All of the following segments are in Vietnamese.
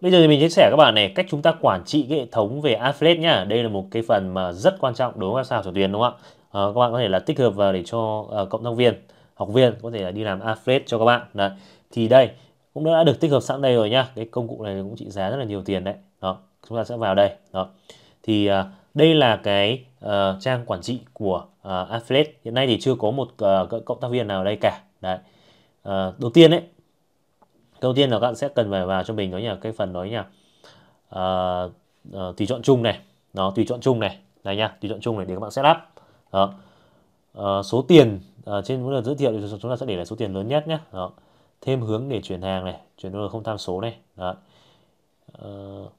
Bây giờ thì mình chia sẻ các bạn này cách chúng ta quản trị cái hệ thống về affiliate nhá. Đây là một cái phần mà rất quan trọng đối với sao sàn tiền đúng không ạ? À, các bạn có thể là tích hợp vào để cho uh, cộng tác viên, học viên có thể là đi làm affiliate cho các bạn. Đấy. Thì đây cũng đã được tích hợp sẵn đây rồi nhá. Cái công cụ này cũng trị giá rất là nhiều tiền đấy. Đó, chúng ta sẽ vào đây. Đó. Thì uh, đây là cái uh, trang quản trị của uh, affiliate. Hiện nay thì chưa có một uh, cộng tác viên nào ở đây cả. Đấy. Uh, đầu tiên ấy đầu tiên là các bạn sẽ cần phải vào cho mình đó nhỉ cái phần đó nhỉ à, à, tùy chọn chung này nó tùy chọn chung này này nhá tùy chọn chung này để các bạn setup đó. À, số tiền à, trên mỗi lần giới thiệu thì chúng ta sẽ để lại số tiền lớn nhất nhé đó. thêm hướng để chuyển hàng này chuyển order không tham số này đó. À,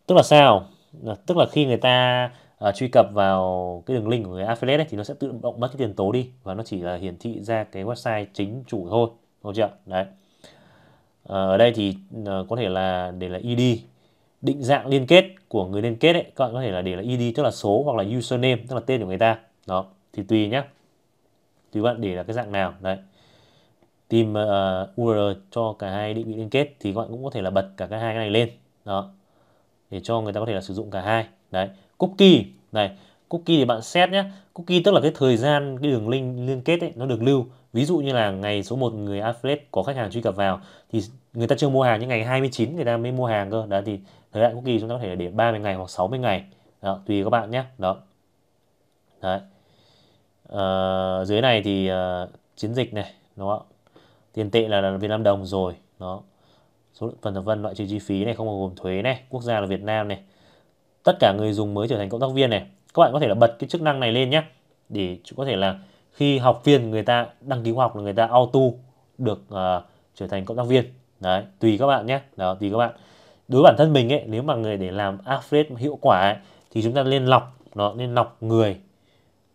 tức là sao à, tức là khi người ta à, truy cập vào cái đường link của người affiliate ấy, thì nó sẽ tự động mất cái tiền tố đi và nó chỉ là hiển thị ra cái website chính chủ thôi đúng chưa đấy Ờ, ở đây thì ờ, có thể là để là id định dạng liên kết của người liên kết ấy các bạn có thể là để là id tức là số hoặc là username tức là tên của người ta đó thì tùy nhá tùy bạn để là cái dạng nào đấy tìm uh, ờ, url cho cả hai định vị liên kết thì các bạn cũng có thể là bật cả cái hai cái này lên đó để cho người ta có thể là sử dụng cả hai đấy cookie này cookie thì bạn set nhé cookie tức là cái thời gian cái đường link liên kết ấy nó được lưu Ví dụ như là ngày số 1 người affiliate có khách hàng truy cập vào thì người ta chưa mua hàng nhưng ngày 29 người ta mới mua hàng cơ. Đó thì thời hạn cookie chúng ta có thể để 30 ngày hoặc 60 ngày. Đó, tùy các bạn nhé. Đó. Đấy. À, dưới này thì uh, chiến dịch này, đúng không? Tiền tệ là, là Việt Nam đồng rồi, đó. Số phần thập vân loại trừ chi phí này không bao gồm thuế này, quốc gia là Việt Nam này. Tất cả người dùng mới trở thành cộng tác viên này. Các bạn có thể là bật cái chức năng này lên nhé để có thể là khi học viên người ta đăng ký học là người ta auto được uh, trở thành cộng tác viên đấy tùy các bạn nhé đó tùy các bạn đối bản thân mình ấy nếu mà người để làm affiliate hiệu quả ấy, thì chúng ta nên lọc nó nên lọc người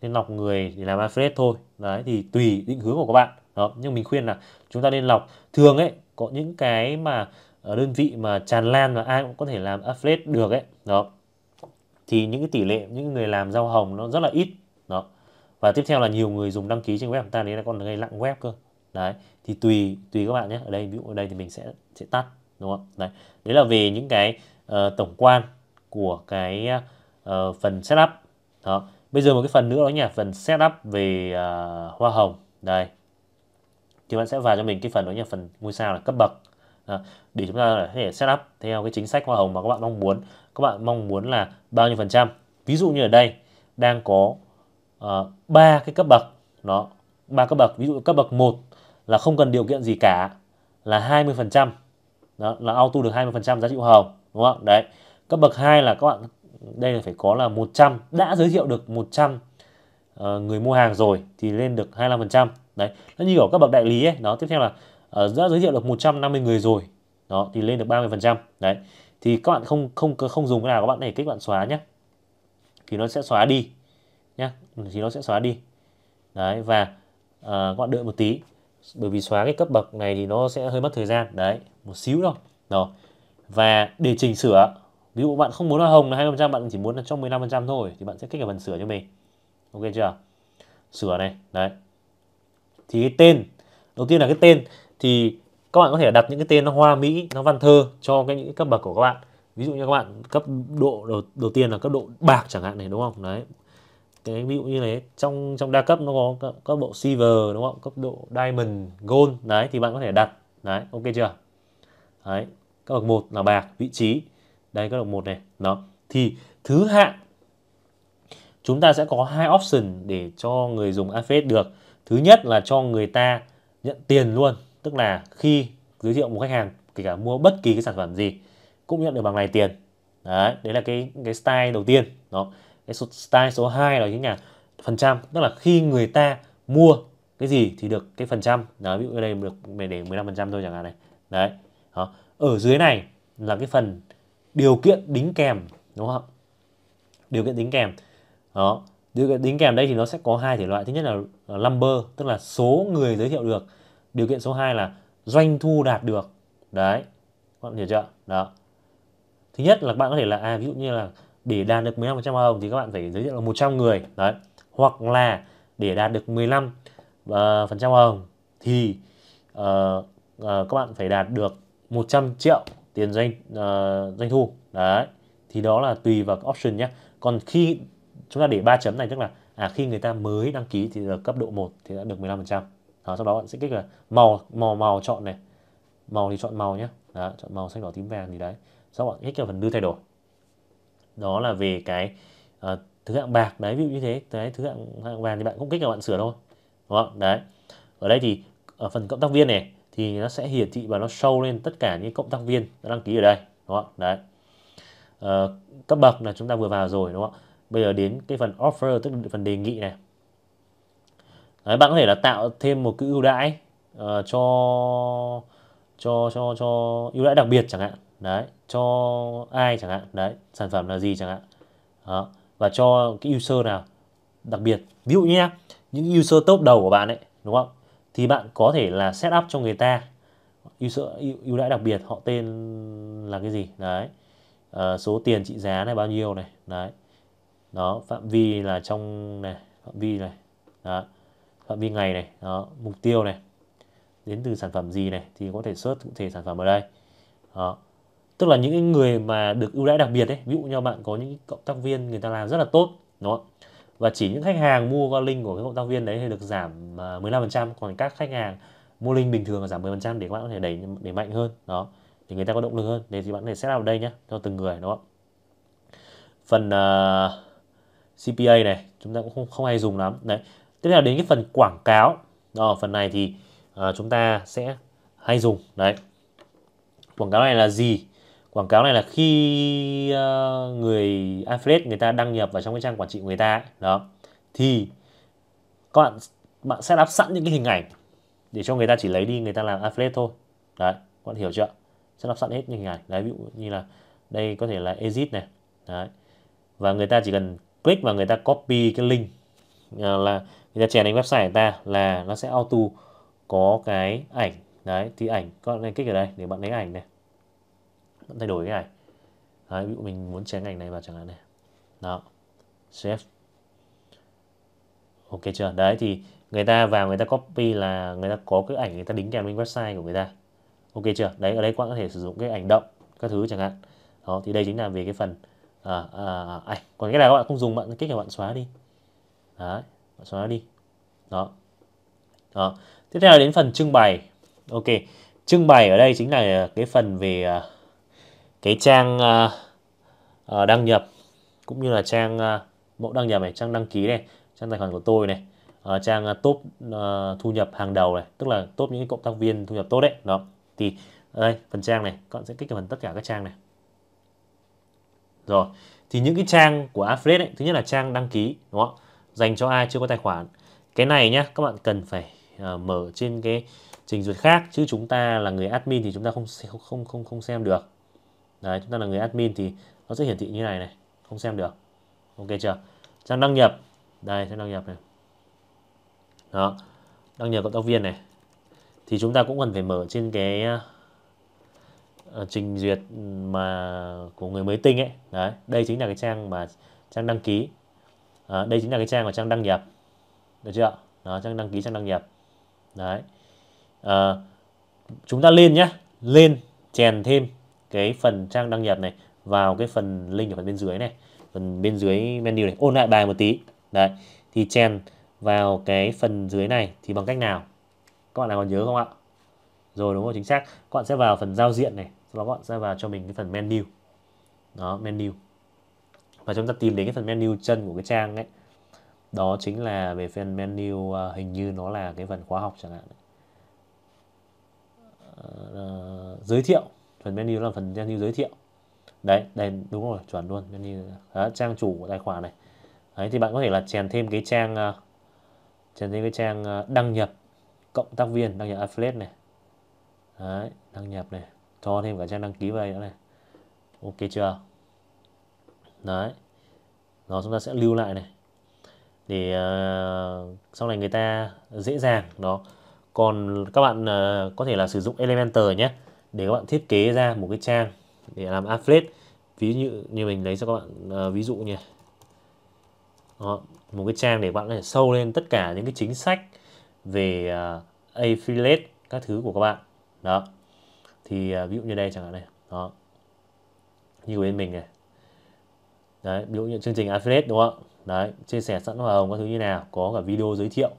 nên lọc người để làm affiliate thôi đấy thì tùy định hướng của các bạn đó nhưng mình khuyên là chúng ta nên lọc thường ấy có những cái mà ở đơn vị mà tràn lan và ai cũng có thể làm affiliate được ấy đó thì những cái tỷ lệ những người làm rau hồng nó rất là ít và tiếp theo là nhiều người dùng đăng ký trên web của ta đấy là còn gây lặng web cơ đấy thì tùy tùy các bạn nhé ở đây ví dụ ở đây thì mình sẽ sẽ tắt đúng không đấy đấy là về những cái uh, tổng quan của cái uh, phần setup đó bây giờ một cái phần nữa đó nhỉ phần setup về uh, hoa hồng đây thì bạn sẽ vào cho mình cái phần đó nhỉ phần ngôi sao là cấp bậc đó. để chúng ta có thể setup theo cái chính sách hoa hồng mà các bạn mong muốn các bạn mong muốn là bao nhiêu phần trăm ví dụ như ở đây đang có Ờ, ba uh, cái cấp bậc đó ba cấp bậc ví dụ cấp bậc 1 là không cần điều kiện gì cả là 20% đó là auto được 20% giá trị hồng đúng không đấy cấp bậc 2 là các bạn đây là phải có là 100 đã giới thiệu được 100 uh, ờ, người mua hàng rồi thì lên được 25% đấy nó như ở cấp bậc đại lý ấy đó tiếp theo là uh, đã giới thiệu được 150 người rồi đó thì lên được 30% đấy thì các bạn không không không dùng cái nào các bạn này kích bạn xóa nhé thì nó sẽ xóa đi nhé thì nó sẽ xóa đi đấy và uh, các bạn đợi một tí bởi vì xóa cái cấp bậc này thì nó sẽ hơi mất thời gian đấy một xíu đâu rồi và để chỉnh sửa ví dụ bạn không muốn hoa hồng là 20% bạn chỉ muốn là trong 15% thôi thì bạn sẽ kích vào phần sửa cho mình ok chưa sửa này đấy thì cái tên đầu tiên là cái tên thì các bạn có thể đặt những cái tên nó hoa mỹ nó văn thơ cho cái những cái cấp bậc của các bạn ví dụ như các bạn cấp độ đầu, đầu tiên là cấp độ bạc chẳng hạn này đúng không đấy cái ví dụ như thế trong trong đa cấp nó có cấp, cấp độ silver đúng không cấp độ diamond gold đấy thì bạn có thể đặt đấy ok chưa đấy cấp bậc một là bạc vị trí đây cấp bậc một này đó thì thứ hạng chúng ta sẽ có hai option để cho người dùng affiliate được thứ nhất là cho người ta nhận tiền luôn tức là khi giới thiệu một khách hàng kể cả mua bất kỳ cái sản phẩm gì cũng nhận được bằng này tiền đấy đấy là cái cái style đầu tiên đó cái style số 2 là cái nhà phần trăm tức là khi người ta mua cái gì thì được cái phần trăm đó ví dụ ở đây được mình để 15 phần trăm thôi chẳng hạn này đấy đó. ở dưới này là cái phần điều kiện đính kèm đúng không điều kiện đính kèm đó điều kiện đính kèm đây thì nó sẽ có hai thể loại thứ nhất là number tức là số người giới thiệu được điều kiện số 2 là doanh thu đạt được đấy các bạn hiểu chưa đó thứ nhất là bạn có thể là à ví dụ như là để đạt được 15% hoa hồng thì các bạn phải giới thiệu là 100 người đấy hoặc là để đạt được 15 uh, ờ, phần trăm hoa hồng thì uh, uh, các bạn phải đạt được 100 triệu tiền doanh uh, doanh thu đấy thì đó là tùy vào option nhé còn khi chúng ta để ba chấm này tức là à khi người ta mới đăng ký thì được cấp độ 1 thì đã được 15 phần trăm sau đó bạn sẽ kích là màu màu màu chọn này màu thì chọn màu nhé đó, chọn màu xanh đỏ tím vàng gì đấy sau đó bạn kích vào phần đưa thay đổi đó là về cái uh, thứ hạng bạc đấy ví dụ như thế cái thứ hạng hạng vàng thì bạn cũng kích là bạn sửa thôi đúng không đấy ở đây thì ở phần cộng tác viên này thì nó sẽ hiển thị và nó show lên tất cả những cộng tác viên đã đăng ký ở đây đúng không đấy uh, cấp bậc là chúng ta vừa vào rồi đúng không bây giờ đến cái phần offer tức là phần đề nghị này đấy, bạn có thể là tạo thêm một cái ưu đãi uh, cho cho cho cho ưu đãi đặc biệt chẳng hạn đấy cho ai chẳng hạn đấy sản phẩm là gì chẳng hạn đó. và cho cái user nào đặc biệt ví dụ nhé những user top đầu của bạn ấy đúng không thì bạn có thể là set up cho người ta user ưu đãi đặc biệt họ tên là cái gì đấy à, số tiền trị giá này bao nhiêu này đấy đó phạm vi là trong này phạm vi này đó. phạm vi ngày này đó. mục tiêu này đến từ sản phẩm gì này thì có thể search cụ thể sản phẩm ở đây đó tức là những người mà được ưu đãi đặc biệt ấy ví dụ như bạn có những cộng tác viên người ta làm rất là tốt đúng không và chỉ những khách hàng mua qua link của cái cộng tác viên đấy thì được giảm 15% à, còn các khách hàng mua link bình thường là giảm 10% để các bạn có thể đẩy để mạnh hơn đó thì người ta có động lực hơn để thì bạn có thể set up ở đây nhé cho từng người đúng không phần uh, à, CPA này chúng ta cũng không, không hay dùng lắm đấy tiếp theo đến cái phần quảng cáo đó, phần này thì uh, chúng ta sẽ hay dùng đấy quảng cáo này là gì quảng cáo này là khi ờ, người affiliate người ta đăng nhập vào trong cái trang quản trị của người ta đó thì các bạn bạn sẽ đáp sẵn những cái hình ảnh để cho người ta chỉ lấy đi người ta làm affiliate thôi đấy các bạn hiểu chưa sẽ đáp sẵn hết những hình ảnh đấy ví dụ như là đây có thể là exit này đấy và người ta chỉ cần click và người ta copy cái link à, là người ta chèn đến website của ta là nó sẽ auto có cái ảnh đấy thì ảnh các bạn này kích ở đây để bạn lấy ảnh này thay đổi cái này Đấy, ví dụ mình muốn chén ngành này vào chẳng hạn này đó chef ok chưa đấy thì người ta vào người ta copy là người ta có cái ảnh người ta đính kèm lên website của người ta ok chưa đấy ở đây quang có thể sử dụng cái ảnh động các thứ chẳng hạn đó thì đây chính là về cái phần à, à, ảnh còn cái này các bạn không dùng bạn kích là bạn xóa đi đấy bạn xóa đi đó đó tiếp theo là đến phần trưng bày ok trưng bày ở đây chính là cái phần về à, cái trang uh, đăng nhập cũng như là trang uh, mẫu đăng nhập này trang đăng ký này trang tài khoản của tôi này uh, trang uh, top uh, thu nhập hàng đầu này tức là top những cộng tác viên thu nhập tốt đấy đó thì đây phần trang này các bạn sẽ kích vào phần tất cả các trang này rồi thì những cái trang của affiliate ấy, thứ nhất là trang đăng ký đúng không dành cho ai chưa có tài khoản cái này nhá các bạn cần phải uh, mở trên cái trình duyệt khác chứ chúng ta là người admin thì chúng ta không không không không xem được đấy chúng ta là người admin thì nó sẽ hiển thị như này này không xem được ok chưa trang đăng nhập đây trang đăng nhập này đó đăng nhập cộng tác viên này thì chúng ta cũng cần phải mở trên cái ờ, ờ, trình duyệt mà của người mới tinh ấy đấy đây chính là cái trang mà trang đăng ký à, đây chính là cái trang mà trang đăng nhập được chưa đó trang đăng ký trang đăng nhập đấy à, chúng ta lên nhé lên chèn thêm cái phần trang đăng nhập này vào cái phần link ở phần bên dưới này phần bên dưới menu này ôn lại bài một tí đấy thì chèn vào cái phần dưới này thì bằng cách nào các bạn nào còn nhớ không ạ rồi đúng không chính xác các bạn sẽ vào phần giao diện này sau đó các bạn sẽ vào cho mình cái phần menu đó menu và chúng ta tìm đến cái phần menu chân của cái trang ấy đó chính là về phần menu à, hình như nó là cái phần khóa học chẳng hạn uh, giới thiệu phần menu là phần menu giới thiệu đấy đây đúng rồi chuẩn luôn menu đó, à, trang chủ của tài khoản này đấy thì bạn có thể là chèn thêm cái trang uh, chèn thêm cái trang uh, đăng nhập cộng tác viên đăng nhập affiliate này đấy đăng nhập này cho thêm cả trang đăng ký vào đây nữa này ok chưa đấy nó chúng ta sẽ lưu lại này để uh, sau này người ta dễ dàng đó còn các bạn uh, có thể là sử dụng Elementor nhé để các bạn thiết kế ra một cái trang để làm affiliate ví dụ như mình lấy cho các bạn uh, ví dụ nhỉ, Đó, một cái trang để các bạn có thể sâu lên tất cả những cái chính sách về uh, affiliate các thứ của các bạn đó thì uh, ví dụ như đây chẳng hạn này đó như bên mình này đấy ví dụ như chương trình affiliate đúng không đấy chia sẻ sẵn hoa hồng các thứ như nào có cả video giới thiệu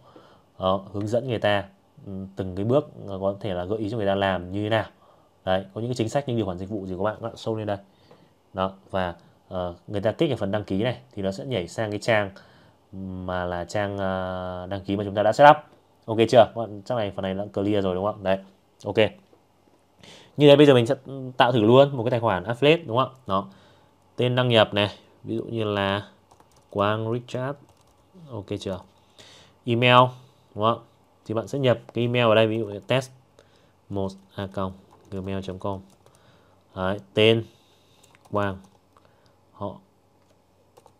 đó, hướng dẫn người ta ừ, từng cái bước có thể là gợi ý cho người ta làm như thế nào đấy có những cái chính sách những điều khoản dịch vụ gì của bạn các bạn sâu lên đây đó và uh, người ta kích vào phần đăng ký này thì nó sẽ nhảy sang cái trang mà là trang uh, đăng ký mà chúng ta đã setup ok chưa các bạn trang này phần này đã clear rồi đúng không đấy ok như thế bây giờ mình sẽ tạo thử luôn một cái tài khoản affiliate đúng không đó tên đăng nhập này ví dụ như là quang richard ok chưa email đúng không thì bạn sẽ nhập cái email vào đây ví dụ test một a gmail.com Đấy, tên Quang họ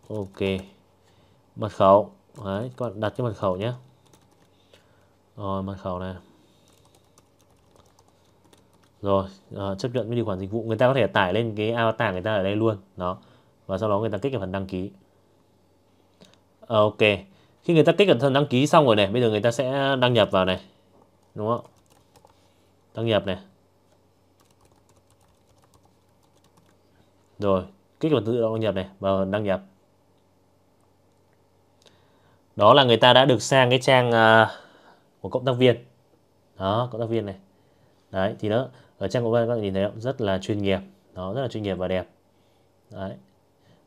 ok mật khẩu Đấy, các bạn đặt cái mật khẩu nhé rồi mật khẩu này rồi à, chấp nhận với điều khoản dịch vụ người ta có thể tải lên cái avatar người ta ở đây luôn đó và sau đó người ta kích vào phần đăng ký à, ok khi người ta kích vào phần đăng ký xong rồi này bây giờ người ta sẽ đăng nhập vào này đúng không đăng nhập này rồi kích vào tự động nhập này và đăng nhập đó là người ta đã được sang cái trang à, của cộng tác viên đó cộng tác viên này đấy thì đó ở trang của các bạn nhìn thấy không? rất là chuyên nghiệp nó rất là chuyên nghiệp và đẹp đấy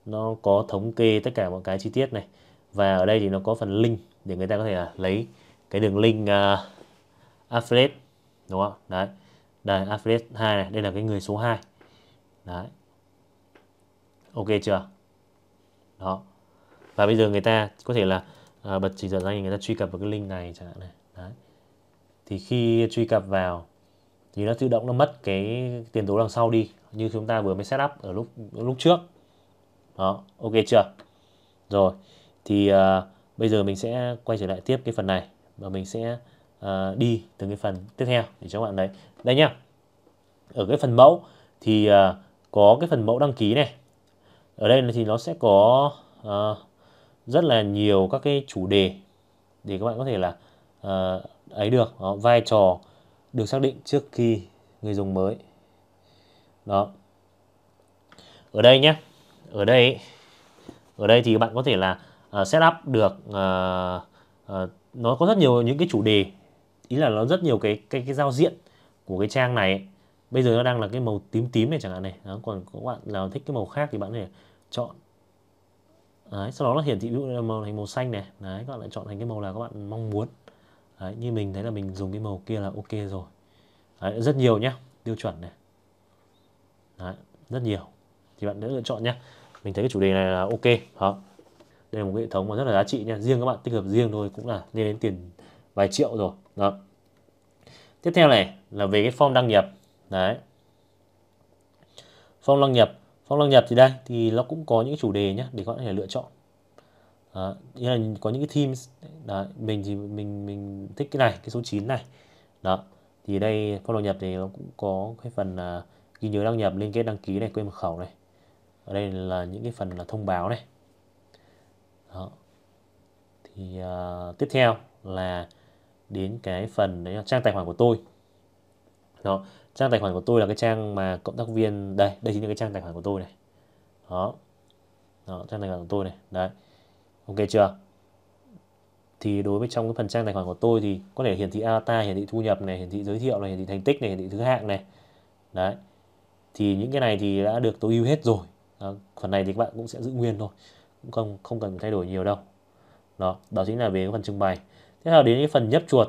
nó có thống kê tất cả mọi cái chi tiết này và ở đây thì nó có phần link để người ta có thể là lấy cái đường link uh, affiliate đúng không đấy đây affiliate hai này đây là cái người số 2 đấy ok chưa đó và bây giờ người ta có thể là à, bật trình duyệt ra người ta truy cập vào cái link này chẳng hạn này đấy thì khi truy cập vào thì nó tự động nó mất cái tiền tố đằng sau đi như chúng ta vừa mới setup ở lúc lúc trước đó ok chưa rồi thì uh, bây giờ mình sẽ quay trở lại tiếp cái phần này và mình sẽ uh, đi từng cái phần tiếp theo để cho các bạn đấy đây nhá ở cái phần mẫu thì uh, có cái phần mẫu đăng ký này ở đây thì nó sẽ có uh, rất là nhiều các cái chủ đề để các bạn có thể là uh, ấy được đó, vai trò được xác định trước khi người dùng mới đó ở đây nhé ở đây ở đây thì các bạn có thể là uh, ờ, setup được uh, uh, nó có rất nhiều những cái chủ đề ý là nó rất nhiều cái cái cái giao diện của cái trang này bây giờ nó đang là cái màu tím tím này chẳng hạn này đó, còn các bạn nào thích cái màu khác thì bạn có thể chọn đấy, sau đó nó hiển thị ví dụ là màu thành màu xanh này đấy các bạn lại chọn thành cái màu là các bạn mong muốn đấy, như mình thấy là mình dùng cái màu kia là ok rồi đấy, rất nhiều nhá tiêu chuẩn này đấy, rất nhiều thì bạn đã lựa chọn nhé, mình thấy cái chủ đề này là ok đó đây là một cái hệ thống mà rất là giá trị nha riêng các bạn tích hợp riêng thôi cũng là lên đến tiền vài triệu rồi đó tiếp theo này là về cái form đăng nhập đấy form đăng nhập phong long nhật thì đây thì nó cũng có những chủ đề nhé để có thể lựa chọn đó, là có những cái themes đó, mình thì mình mình thích cái này cái số 9 này đó thì đây phong long nhập thì nó cũng có cái phần uh, ghi nhớ đăng nhập liên kết đăng ký này quên mật khẩu này ở đây là những cái phần là thông báo này đó thì uh, tiếp theo là đến cái phần đấy là trang tài khoản của tôi đó trang tài khoản của tôi là cái trang mà cộng tác viên đây đây chính là cái trang tài khoản của tôi này đó, đó trang tài khoản của tôi này đấy ok chưa thì đối với trong cái phần trang tài khoản của tôi thì có thể hiển thị avatar hiển thị thu nhập này hiển thị giới thiệu này hiển thị thành tích này hiển thị thứ hạng này đấy thì những cái này thì đã được tối ưu hết rồi đó. phần này thì các bạn cũng sẽ giữ nguyên thôi cũng không không cần thay đổi nhiều đâu đó đó chính là về cái phần trưng bày thế nào đến cái phần nhấp chuột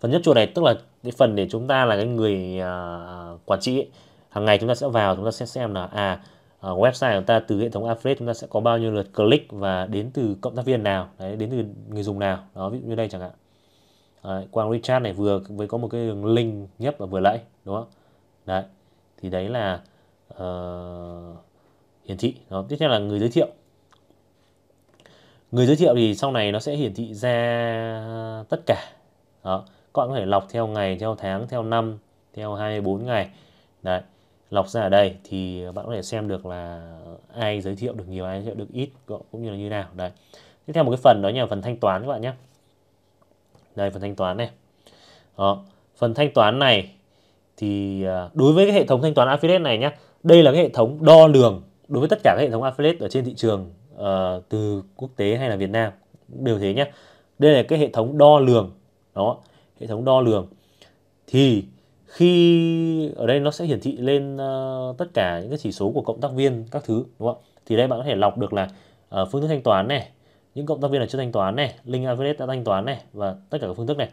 phần nhấp chuột này tức là cái phần để chúng ta là cái người uh, quản trị hàng ngày chúng ta sẽ vào chúng ta sẽ xem là à uh, website của ta từ hệ thống affiliate chúng ta sẽ có bao nhiêu lượt click và đến từ cộng tác viên nào đấy đến từ người dùng nào đó ví dụ như đây chẳng hạn đấy, quang WeChat này vừa với có một cái đường link nhấp và vừa lại đúng không đấy thì đấy là uh, hiển thị đó tiếp theo là người giới thiệu người giới thiệu thì sau này nó sẽ hiển thị ra tất cả đó bạn có thể lọc theo ngày theo tháng theo năm theo 24 ngày đấy lọc ra ở đây thì bạn có thể xem được là ai giới thiệu được nhiều ai giới thiệu được ít cũng như là như nào đấy tiếp theo một cái phần đó là phần thanh toán các bạn nhé đây phần thanh toán này đó. phần thanh toán này thì à, đối với cái hệ thống thanh toán affiliate này nhé đây là cái hệ thống đo lường đối với tất cả các hệ thống affiliate ở trên thị trường uh, từ quốc tế hay là Việt Nam đều thế nhé đây là cái hệ thống đo lường đó hệ thống đo lường thì khi ở đây nó sẽ hiển thị lên uh, tất cả những cái chỉ số của cộng tác viên các thứ đúng không thì đây bạn có thể lọc được là uh, phương thức thanh toán này những cộng tác viên là chưa thanh toán này link affiliate đã thanh toán này và tất cả các phương thức này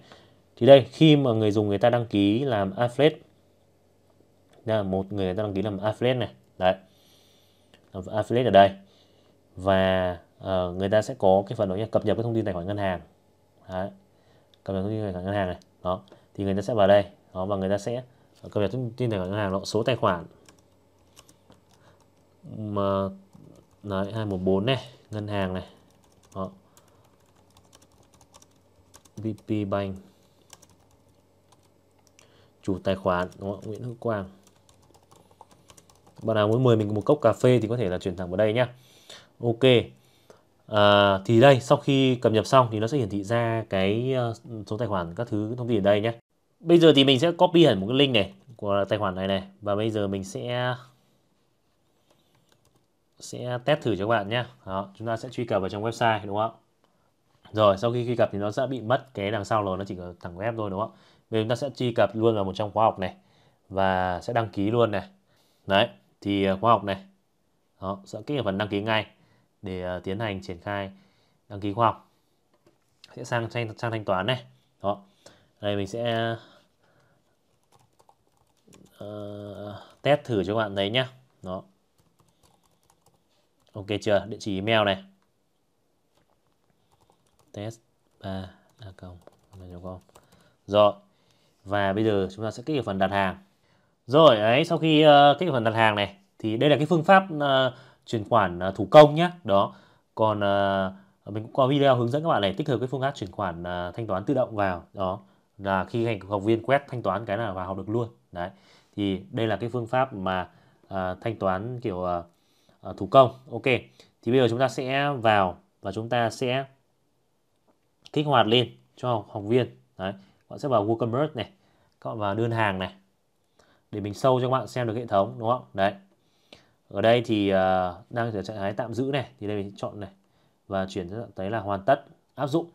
thì đây khi mà người dùng người ta đăng ký làm affiliate đây là một người ta đăng ký làm affiliate này đấy làm affiliate ở đây và uh, người ta sẽ có cái phần đó là cập nhật cái thông tin tài khoản ngân hàng đấy cập nhật thông tin tài khoản ngân hàng này đó thì người ta sẽ vào đây đó và người ta sẽ cập nhật thông tin tài khoản ngân hàng đó, số tài khoản mà đấy, 214 này ngân hàng này đó VP Bank chủ tài khoản đúng không? Nguyễn Hữu Quang bạn nào muốn mời mình một cốc cà phê thì có thể là chuyển thẳng vào đây nhá ok À, thì đây sau khi cập nhập xong thì nó sẽ hiển thị ra cái ờ, số tài khoản các thứ thông tin ở đây nhé bây giờ thì mình sẽ copy hẳn một cái link này của tài khoản này này và bây giờ mình sẽ sẽ test thử cho các bạn nhé Đó, chúng ta sẽ truy cập vào trong website đúng không rồi sau khi truy cập thì nó sẽ bị mất cái đằng sau rồi nó chỉ có thẳng web thôi đúng không ạ bây giờ chúng ta sẽ truy cập luôn vào một trong khóa học này và sẽ đăng ký luôn này đấy thì ờ, khóa học này Đó, sẽ kích vào phần đăng ký ngay để ờ, tiến hành triển khai đăng ký khoa học sẽ sang trang, trang thanh toán này đó đây mình sẽ uh, test thử cho các bạn thấy nhá đó ok chưa địa chỉ email này test 3 a com rồi và bây giờ chúng ta sẽ kích vào phần đặt hàng rồi ấy sau khi uh, kích vào phần đặt hàng này thì đây là cái phương pháp uh, chuyển khoản à, thủ công nhé đó còn à, mình cũng có video hướng dẫn các bạn này tích hợp cái phương pháp chuyển khoản à, thanh toán tự động vào đó là khi hành học viên quét thanh toán cái là vào học được luôn đấy thì đây là cái phương pháp mà à, thanh toán kiểu à, thủ công ok thì bây giờ chúng ta sẽ vào và chúng ta sẽ kích hoạt lên cho học, học viên đấy các bạn sẽ vào WooCommerce này các bạn vào đơn hàng này để mình sâu cho các bạn xem được hệ thống đúng không đấy ở đây thì uh, đang ở trạng thái tạm giữ này thì đây mình chọn này và chuyển sang trạng thái là hoàn tất áp dụng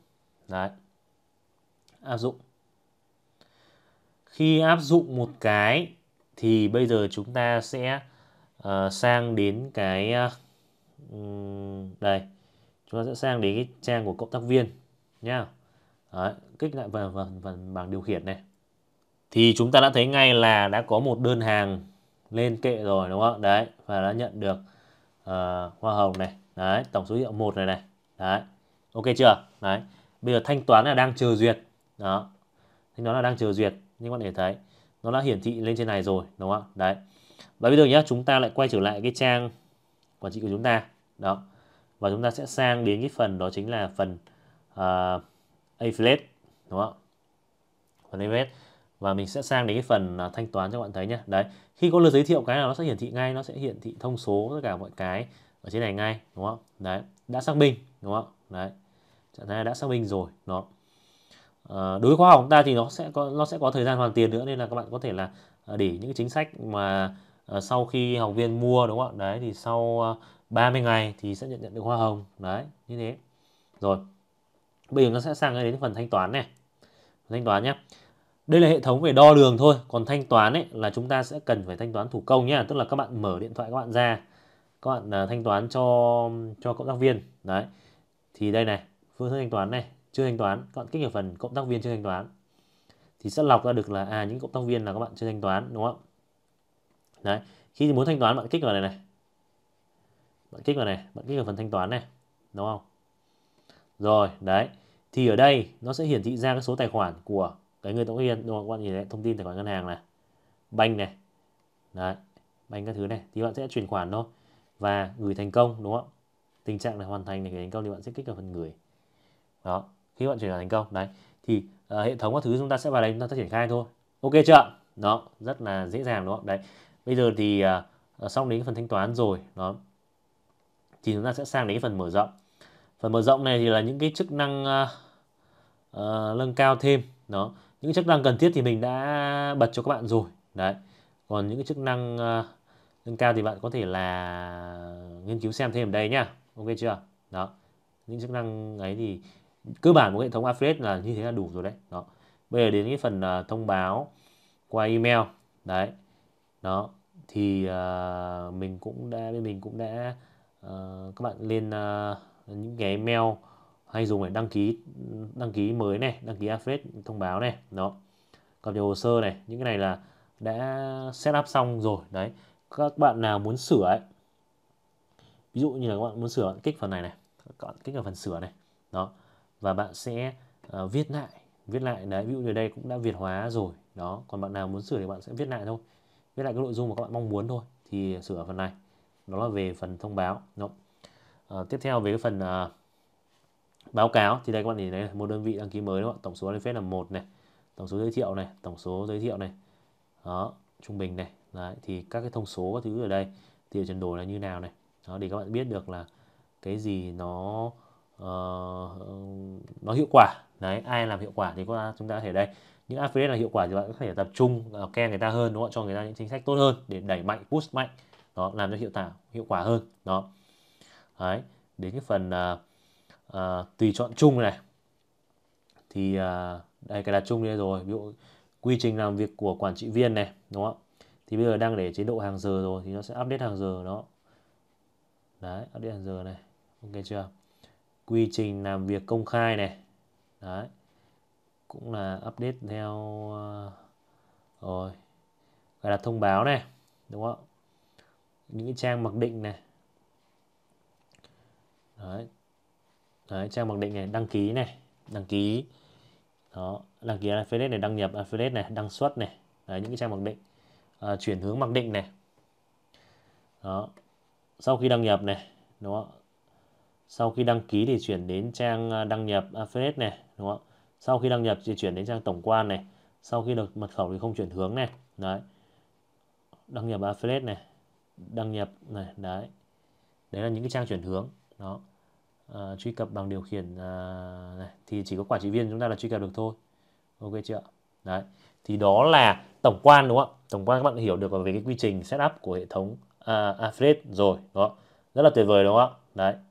đấy áp dụng khi áp dụng một cái thì bây giờ chúng ta sẽ uh, sang đến cái uh, đây chúng ta sẽ sang đến cái trang của cộng tác viên nhá Đấy, kích lại vào phần, phần bảng điều khiển này thì chúng ta đã thấy ngay là đã có một đơn hàng lên kệ rồi đúng không đấy và đã nhận được uh, hoa hồng này đấy tổng số hiệu một này này đấy ok chưa đấy bây giờ thanh toán là đang chờ duyệt đó thanh toán là đang chờ duyệt nhưng bạn để thấy nó đã hiển thị lên trên này rồi đúng không đấy và bây giờ nhé chúng ta lại quay trở lại cái trang quản trị của chúng ta đó và chúng ta sẽ sang đến cái phần đó chính là phần uh, ờ, affiliate đúng không phần affiliate và mình sẽ sang đến cái phần à, thanh toán cho các bạn thấy nhé đấy khi có lời giới thiệu cái nào nó sẽ hiển thị ngay nó sẽ hiển thị thông số tất cả mọi cái ở trên này ngay đúng không đấy đã xác minh đúng không đấy trạng thái đã xác minh rồi nó à, ờ, đối với khóa học của ta thì nó sẽ có nó sẽ có thời gian hoàn tiền nữa nên là các bạn có thể là à, để những chính sách mà à, sau khi học viên mua đúng không ạ đấy thì sau 30 ngày thì sẽ nhận nhận được hoa hồng đấy như thế rồi bây giờ nó sẽ sang đến phần thanh toán này thanh toán nhé đây là hệ thống về đo lường thôi còn thanh toán ấy là chúng ta sẽ cần phải thanh toán thủ công nhá tức là các bạn mở điện thoại các bạn ra các bạn uh, thanh toán cho cho cộng tác viên đấy thì đây này phương thức thanh toán này chưa thanh toán các bạn kích vào phần cộng tác viên chưa thanh toán thì sẽ lọc ra được là à những cộng tác viên là các bạn chưa thanh toán đúng không đấy khi muốn thanh toán bạn kích vào này này bạn kích vào này bạn kích vào phần thanh toán này đúng không rồi đấy thì ở đây nó sẽ hiển thị ra các số tài khoản của cái người Tổng Hiền đúng không các bạn nhìn thấy thông tin tài khoản ngân hàng này banh này đấy banh các thứ này thì bạn sẽ chuyển khoản thôi và gửi thành công đúng không tình trạng này hoàn thành này gửi thành công thì bạn sẽ kích vào phần gửi đó khi bạn chuyển khoản thành công đấy thì uh, hệ thống các thứ chúng ta sẽ vào đây chúng ta sẽ triển khai thôi ok chưa đó rất là dễ dàng đúng không đấy bây giờ thì uh, xong đến phần thanh toán rồi đó thì chúng ta sẽ sang đến phần mở rộng phần mở rộng này thì là những cái chức năng uh, uh, nâng cao thêm đó những chức năng cần thiết thì mình đã bật cho các bạn rồi đấy còn những cái chức năng ờ, nâng cao thì bạn có thể là nghiên cứu xem thêm ở đây nhá ok chưa đó những chức năng ấy thì cơ bản một hệ thống affiliate là như thế là đủ rồi đấy đó bây giờ đến cái phần ờ, thông báo qua email đấy đó thì uh, mình cũng đã bên mình cũng đã uh, các bạn lên uh, những cái email hay dùng để đăng ký đăng ký mới này đăng ký affiliate thông báo này đó cập nhật hồ sơ này những cái này là đã set up xong rồi đấy các bạn nào muốn sửa ấy ví dụ như là các bạn muốn sửa bạn kích phần này này các bạn kích vào phần sửa này đó và bạn sẽ uh, viết lại viết lại đấy ví dụ như đây cũng đã việt hóa rồi đó còn bạn nào muốn sửa thì bạn sẽ viết lại thôi viết lại cái nội dung mà các bạn mong muốn thôi thì sửa phần này đó là về phần thông báo đó. Uh, tiếp theo về cái phần uh, báo cáo thì đây các bạn nhìn thấy một đơn vị đăng ký mới đúng không? tổng số lên phép là một này tổng số giới thiệu này tổng số giới thiệu này đó trung bình này Đấy, thì các cái thông số các thứ ở đây thì ở trận đồ là như nào này đó để các bạn biết được là cái gì nó uh, nó hiệu quả đấy ai làm hiệu quả thì có chúng ta có thể đây những affiliate là hiệu quả thì bạn có thể tập trung vào ờ, ke người ta hơn đúng không cho người ta những chính sách tốt hơn để đẩy mạnh push mạnh đó làm cho hiệu quả hiệu quả hơn đó đấy đến cái phần uh, à, tùy chọn chung này thì à, đây cái đặt chung đây rồi ví dụ quy trình làm việc của quản trị viên này đúng không thì bây giờ đang để chế độ hàng giờ rồi thì nó sẽ update hàng giờ đó đấy update hàng giờ này ok chưa quy trình làm việc công khai này đấy cũng là update theo ờ, rồi gọi đặt thông báo này đúng không những cái trang mặc định này đấy Đấy, trang mặc định này đăng ký này đăng ký đó đăng ký affiliate này đăng nhập affiliate này đăng xuất này Đấy, những cái trang mặc định à, chuyển hướng mặc định này đó sau khi đăng nhập này đúng không sau khi đăng ký thì chuyển đến trang à, đăng nhập affiliate này đúng không sau khi đăng nhập thì chuyển đến trang tổng quan này sau khi được mật khẩu thì không chuyển hướng này đấy đăng nhập affiliate này đăng nhập này đấy đấy là những cái trang chuyển hướng đó uh, truy cập bằng điều khiển uh, này, thì chỉ có quản trị viên chúng ta là truy cập được thôi ok chưa đấy thì đó là tổng quan đúng không tổng quan các bạn hiểu được về cái quy trình setup của hệ thống uh, Alfred rồi đó rất là tuyệt vời đúng không đấy